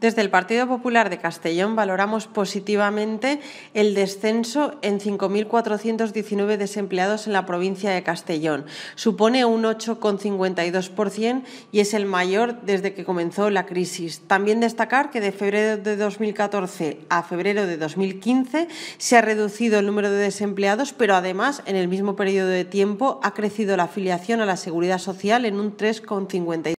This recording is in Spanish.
Desde el Partido Popular de Castellón valoramos positivamente el descenso en 5.419 desempleados en la provincia de Castellón. Supone un 8,52% y es el mayor desde que comenzó la crisis. También destacar que de febrero de 2014 a febrero de 2015 se ha reducido el número de desempleados, pero además en el mismo periodo de tiempo ha crecido la afiliación a la seguridad social en un 3,52%.